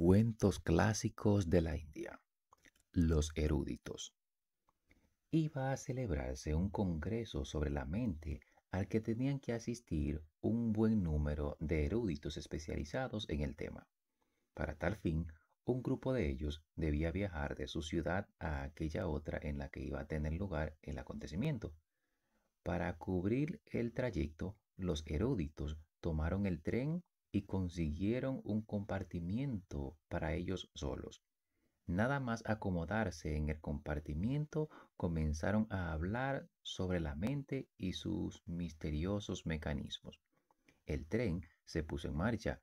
cuentos clásicos de la India, los eruditos. Iba a celebrarse un congreso sobre la mente al que tenían que asistir un buen número de eruditos especializados en el tema. Para tal fin, un grupo de ellos debía viajar de su ciudad a aquella otra en la que iba a tener lugar el acontecimiento. Para cubrir el trayecto, los eruditos tomaron el tren y consiguieron un compartimiento para ellos solos. Nada más acomodarse en el compartimiento, comenzaron a hablar sobre la mente y sus misteriosos mecanismos. El tren se puso en marcha.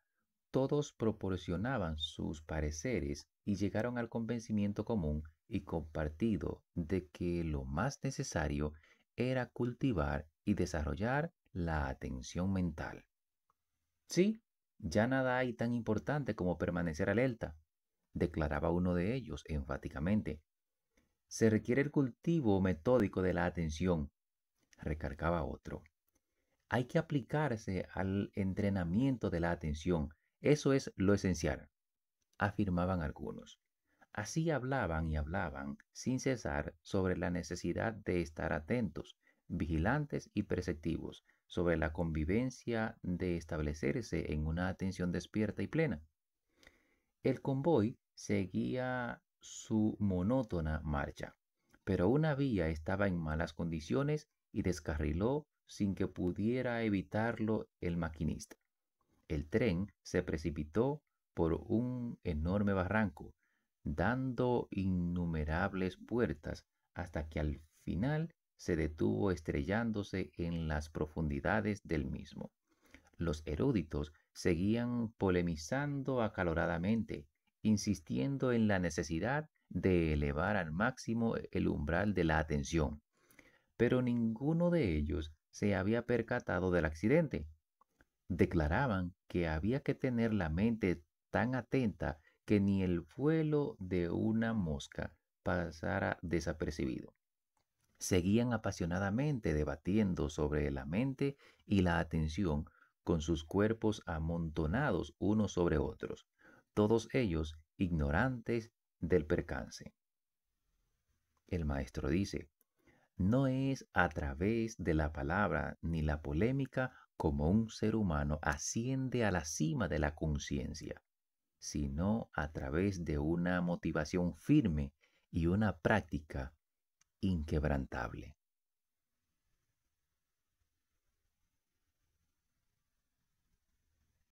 Todos proporcionaban sus pareceres y llegaron al convencimiento común y compartido de que lo más necesario era cultivar y desarrollar la atención mental. Sí, ya nada hay tan importante como permanecer alerta, declaraba uno de ellos enfáticamente. Se requiere el cultivo metódico de la atención, recargaba otro. Hay que aplicarse al entrenamiento de la atención, eso es lo esencial, afirmaban algunos. Así hablaban y hablaban sin cesar sobre la necesidad de estar atentos, vigilantes y perceptivos sobre la convivencia de establecerse en una atención despierta y plena. El convoy seguía su monótona marcha, pero una vía estaba en malas condiciones y descarriló sin que pudiera evitarlo el maquinista. El tren se precipitó por un enorme barranco, dando innumerables puertas hasta que al final se detuvo estrellándose en las profundidades del mismo. Los eruditos seguían polemizando acaloradamente, insistiendo en la necesidad de elevar al máximo el umbral de la atención, pero ninguno de ellos se había percatado del accidente. Declaraban que había que tener la mente tan atenta que ni el vuelo de una mosca pasara desapercibido seguían apasionadamente debatiendo sobre la mente y la atención con sus cuerpos amontonados unos sobre otros, todos ellos ignorantes del percance. El maestro dice, no es a través de la palabra ni la polémica como un ser humano asciende a la cima de la conciencia, sino a través de una motivación firme y una práctica inquebrantable.